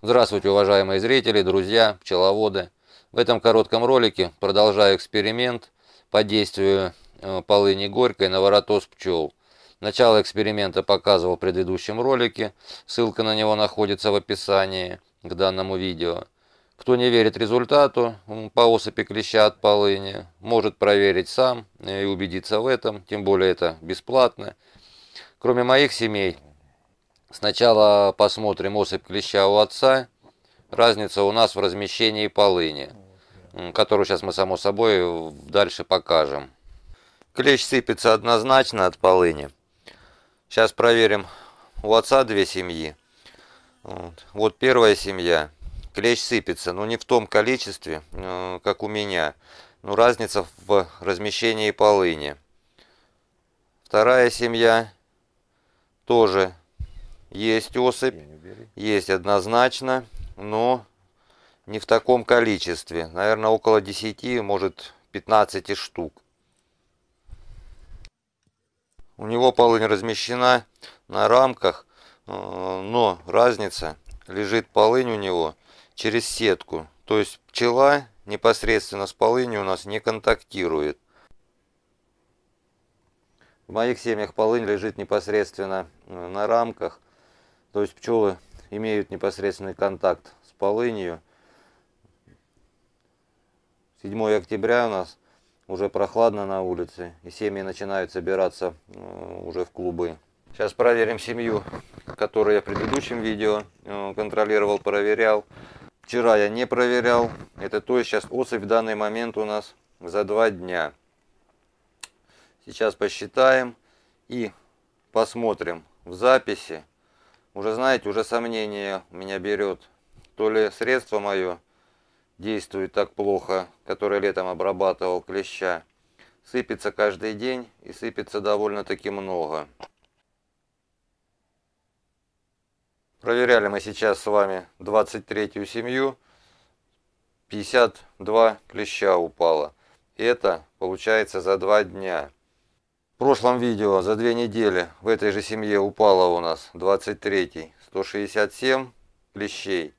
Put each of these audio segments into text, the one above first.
Здравствуйте, уважаемые зрители, друзья, пчеловоды. В этом коротком ролике продолжаю эксперимент по действию э, полыни горькой на воротос пчел. Начало эксперимента показывал в предыдущем ролике, ссылка на него находится в описании к данному видео. Кто не верит результату по осыпи клеща от полыни, может проверить сам э, и убедиться в этом, тем более это бесплатно. Кроме моих семей, Сначала посмотрим осыпь клеща у отца. Разница у нас в размещении полыни, которую сейчас мы, само собой, дальше покажем. Клещ сыпется однозначно от полыни. Сейчас проверим. У отца две семьи. Вот, вот первая семья. Клещ сыпется, но не в том количестве, э, как у меня. Но разница в размещении полыни. Вторая семья тоже есть осыпь, есть однозначно, но не в таком количестве. Наверное, около 10, может 15 штук. У него полынь размещена на рамках, э, но разница лежит полынь у него через сетку. То есть пчела непосредственно с полынью у нас не контактирует. В моих семьях полынь лежит непосредственно э, на рамках, то есть пчелы имеют непосредственный контакт с полынью. 7 октября у нас уже прохладно на улице, и семьи начинают собираться э, уже в клубы. Сейчас проверим семью, которую я в предыдущем видео э, контролировал, проверял. Вчера я не проверял. Это то есть сейчас особь в данный момент у нас за два дня. Сейчас посчитаем и посмотрим в записи, уже знаете, уже сомнение меня берет. То ли средство мое действует так плохо, которое летом обрабатывал клеща, сыпется каждый день и сыпется довольно-таки много. Проверяли мы сейчас с вами 23-ю семью. 52 клеща упало. Это получается за два дня. В прошлом видео за две недели в этой же семье упало у нас 23 167 клещей.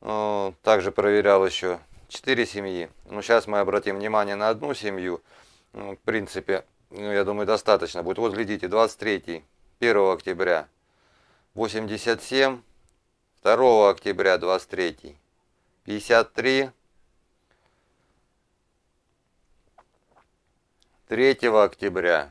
Ну, также проверял еще 4 семьи. Но ну, сейчас мы обратим внимание на одну семью. Ну, в принципе, я думаю, достаточно будет. Вот глядите, 23 1 октября 87, 2 октября 23, 53, 3 октября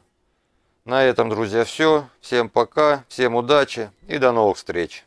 На этом, друзья, все. Всем пока, всем удачи и до новых встреч.